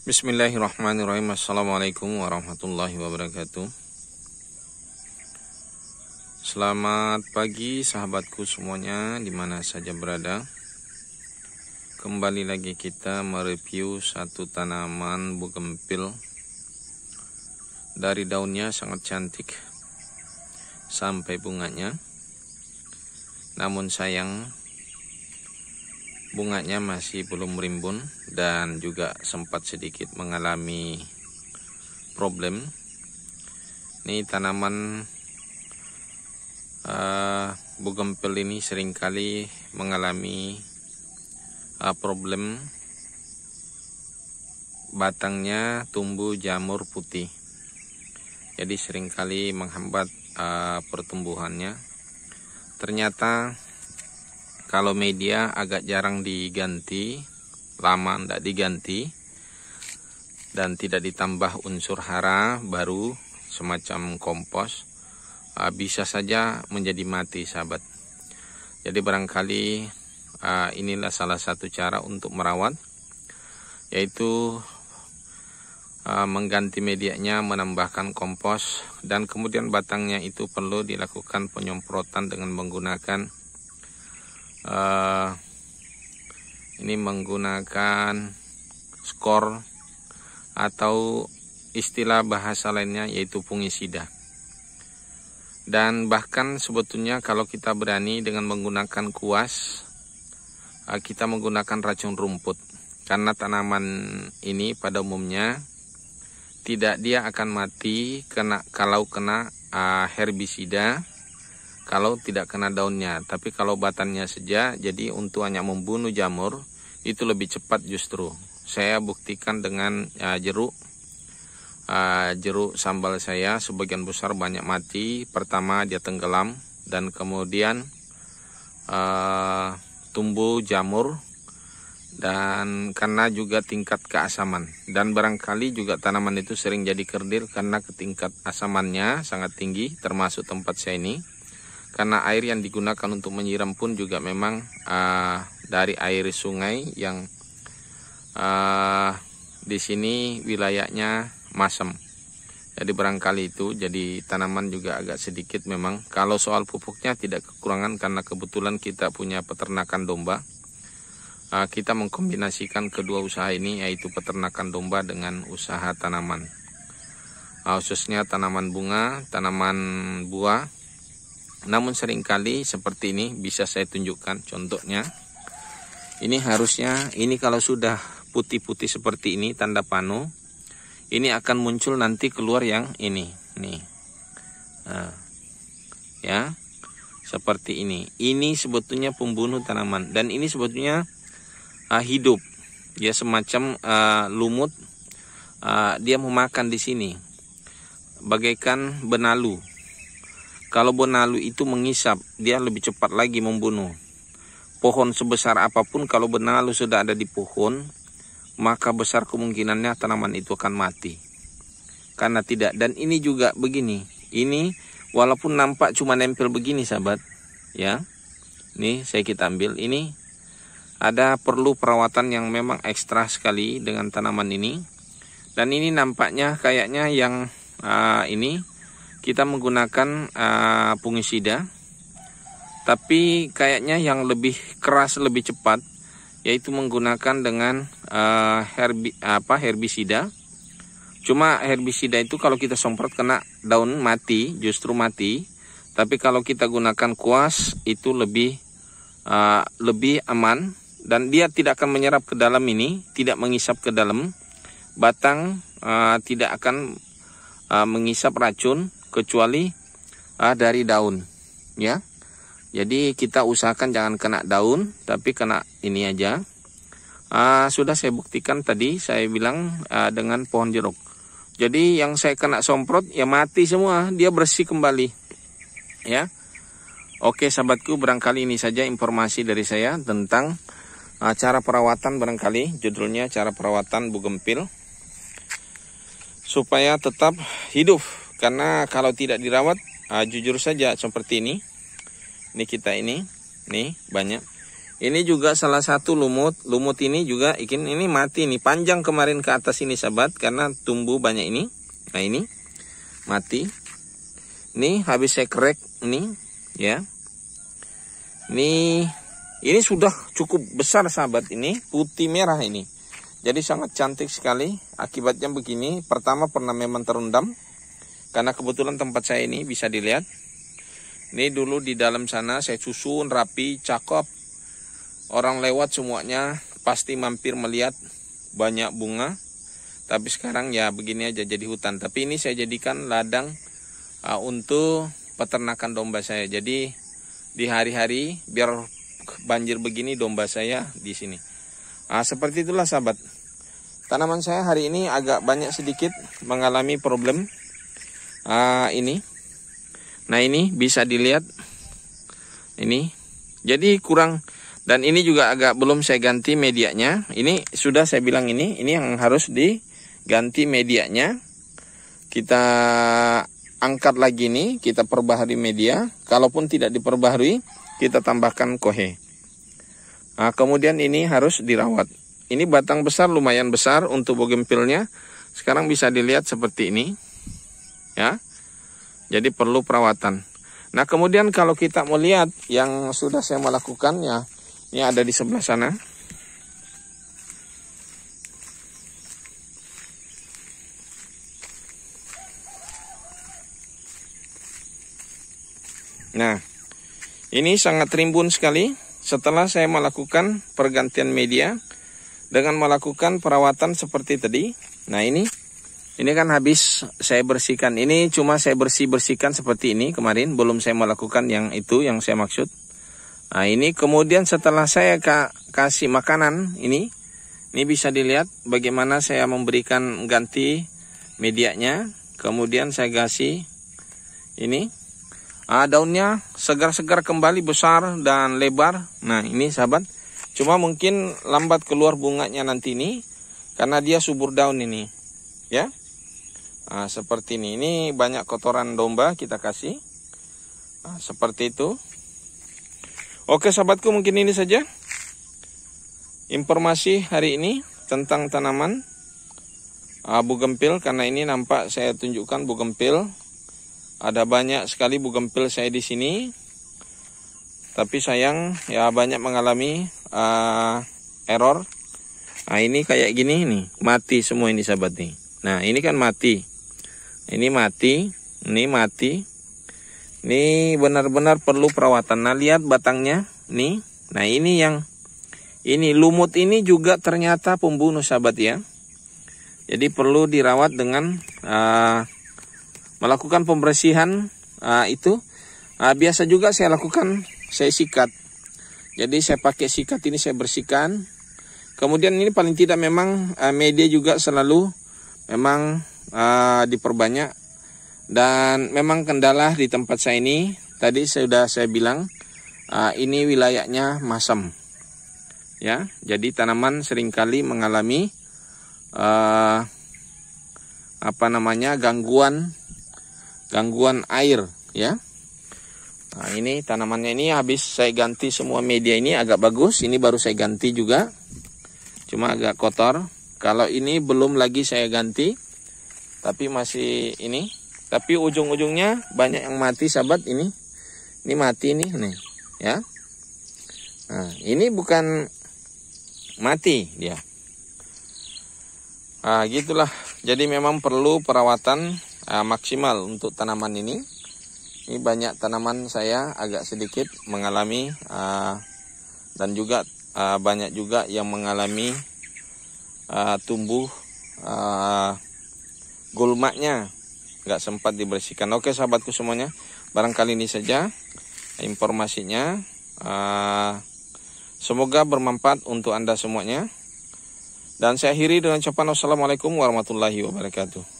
Bismillahirrahmanirrahim Assalamualaikum warahmatullahi wabarakatuh Selamat pagi sahabatku semuanya dimana saja berada Kembali lagi kita mereview satu tanaman bugempil Dari daunnya sangat cantik Sampai bunganya Namun sayang bunganya masih belum rimbun dan juga sempat sedikit mengalami problem ini tanaman uh, eh, bugempel ini seringkali mengalami uh, problem batangnya tumbuh jamur putih jadi seringkali menghambat uh, pertumbuhannya ternyata kalau media agak jarang diganti lama tidak diganti dan tidak ditambah unsur hara baru semacam kompos ah, bisa saja menjadi mati sahabat jadi barangkali ah, inilah salah satu cara untuk merawat yaitu ah, mengganti medianya menambahkan kompos dan kemudian batangnya itu perlu dilakukan penyemprotan dengan menggunakan Eh, ini menggunakan skor atau istilah bahasa lainnya yaitu fungisida. Dan bahkan sebetulnya kalau kita berani dengan menggunakan kuas, eh, kita menggunakan racun rumput. Karena tanaman ini pada umumnya tidak dia akan mati kena kalau kena eh, herbisida kalau tidak kena daunnya. Tapi kalau batannya saja, jadi untuk hanya membunuh jamur, itu lebih cepat justru. Saya buktikan dengan uh, jeruk. Uh, jeruk sambal saya sebagian besar banyak mati. Pertama dia tenggelam dan kemudian uh, tumbuh jamur dan karena juga tingkat keasaman dan barangkali juga tanaman itu sering jadi kerdil karena ketingkat asamannya sangat tinggi termasuk tempat saya ini karena air yang digunakan untuk menyiram pun juga memang uh, dari air sungai yang uh, di sini wilayahnya masem jadi barangkali itu jadi tanaman juga agak sedikit memang kalau soal pupuknya tidak kekurangan karena kebetulan kita punya peternakan domba uh, kita mengkombinasikan kedua usaha ini yaitu peternakan domba dengan usaha tanaman khususnya tanaman bunga tanaman buah namun seringkali seperti ini bisa saya tunjukkan contohnya. Ini harusnya ini kalau sudah putih-putih seperti ini tanda panu. Ini akan muncul nanti keluar yang ini, nih. Nah, ya. Seperti ini. Ini sebetulnya pembunuh tanaman dan ini sebetulnya uh, hidup. ya semacam uh, lumut uh, dia memakan di sini. Bagaikan benalu kalau benalu itu mengisap, dia lebih cepat lagi membunuh. Pohon sebesar apapun kalau benalu sudah ada di pohon, maka besar kemungkinannya tanaman itu akan mati. Karena tidak dan ini juga begini. Ini walaupun nampak cuma nempel begini sahabat, ya. ini saya kita ambil ini ada perlu perawatan yang memang ekstra sekali dengan tanaman ini. Dan ini nampaknya kayaknya yang uh, ini kita menggunakan uh, ah, fungisida tapi kayaknya yang lebih keras lebih cepat yaitu menggunakan dengan uh, herbi apa herbisida cuma herbisida itu kalau kita semprot kena daun mati justru mati tapi kalau kita gunakan kuas itu lebih uh, lebih aman dan dia tidak akan menyerap ke dalam ini tidak mengisap ke dalam batang uh, tidak akan uh, mengisap racun kecuali uh, dari daun ya jadi kita usahakan jangan kena daun tapi kena ini aja uh, sudah saya buktikan tadi saya bilang uh, dengan pohon jeruk jadi yang saya kena semprot ya mati semua dia bersih kembali ya Oke sahabatku barangkali ini saja informasi dari saya tentang uh, cara perawatan barangkali judulnya cara perawatan bugempil supaya tetap hidup karena kalau tidak dirawat uh, jujur saja seperti ini ini kita ini nih banyak ini juga salah satu lumut lumut ini juga ikin ini mati nih panjang kemarin ke atas ini sahabat karena tumbuh banyak ini nah ini mati ini habis saya krek ini ya ini ini sudah cukup besar sahabat ini putih merah ini jadi sangat cantik sekali akibatnya begini pertama pernah memang terendam karena kebetulan tempat saya ini bisa dilihat. Ini dulu di dalam sana saya susun rapi, cakep. Orang lewat semuanya pasti mampir melihat banyak bunga. Tapi sekarang ya begini aja jadi hutan. Tapi ini saya jadikan ladang uh, untuk peternakan domba saya. Jadi di hari-hari biar banjir begini domba saya di sini. Nah, seperti itulah sahabat. Tanaman saya hari ini agak banyak sedikit mengalami problem uh, ini. Nah ini bisa dilihat ini. Jadi kurang dan ini juga agak belum saya ganti medianya. Ini sudah saya bilang ini, ini yang harus diganti medianya. Kita angkat lagi nih, kita perbaharui media. Kalaupun tidak diperbaharui, kita tambahkan kohe. Nah, kemudian ini harus dirawat. Ini batang besar lumayan besar untuk bogempilnya. Sekarang bisa dilihat seperti ini ya. Jadi perlu perawatan. Nah, kemudian kalau kita mau lihat yang sudah saya melakukan ya ini ada di sebelah sana. Nah, ini sangat rimbun sekali setelah saya melakukan pergantian media dengan melakukan perawatan seperti tadi. Nah, ini ini kan habis saya bersihkan. Ini cuma saya bersih-bersihkan seperti ini kemarin. Belum saya melakukan yang itu yang saya maksud. Nah ini kemudian setelah saya ka kasih makanan ini. Ini bisa dilihat bagaimana saya memberikan ganti medianya. Kemudian saya kasih ini. Nah, daunnya segar-segar kembali besar dan lebar. Nah ini sahabat. Cuma mungkin lambat keluar bunganya nanti ini. Karena dia subur daun ini. Ya. Nah, seperti ini. Ini banyak kotoran domba kita kasih. Nah, seperti itu. Oke sahabatku mungkin ini saja. Informasi hari ini tentang tanaman ah, bugempil. Karena ini nampak saya tunjukkan bugempil. Ada banyak sekali bugempil saya di sini. Tapi sayang ya banyak mengalami uh, error. Nah ini kayak gini nih. Mati semua ini sahabat nih. Nah ini kan mati. Ini mati, ini mati. Ini benar-benar perlu perawatan. Nah, lihat batangnya. Nih. Nah, ini yang ini lumut ini juga ternyata pembunuh sahabat ya. Jadi perlu dirawat dengan uh, melakukan pembersihan uh, itu. Uh, biasa juga saya lakukan saya sikat. Jadi saya pakai sikat ini saya bersihkan. Kemudian ini paling tidak memang uh, media juga selalu memang uh, diperbanyak dan memang kendala di tempat saya ini tadi sudah saya bilang uh, ini wilayahnya masam ya jadi tanaman seringkali mengalami uh, apa namanya gangguan gangguan air ya nah ini tanamannya ini habis saya ganti semua media ini agak bagus ini baru saya ganti juga cuma agak kotor kalau ini belum lagi saya ganti tapi masih ini tapi ujung-ujungnya banyak yang mati sahabat ini ini mati nih nih ya nah ini bukan mati dia nah, gitulah jadi memang perlu perawatan uh, maksimal untuk tanaman ini ini banyak tanaman saya agak sedikit mengalami uh, dan juga uh, banyak juga yang mengalami uh, tumbuh uh, gulmaknya nggak sempat dibersihkan oke sahabatku semuanya barangkali ini saja informasinya ah, semoga bermanfaat untuk anda semuanya dan saya akhiri dengan ucapan wassalamualaikum warahmatullahi wabarakatuh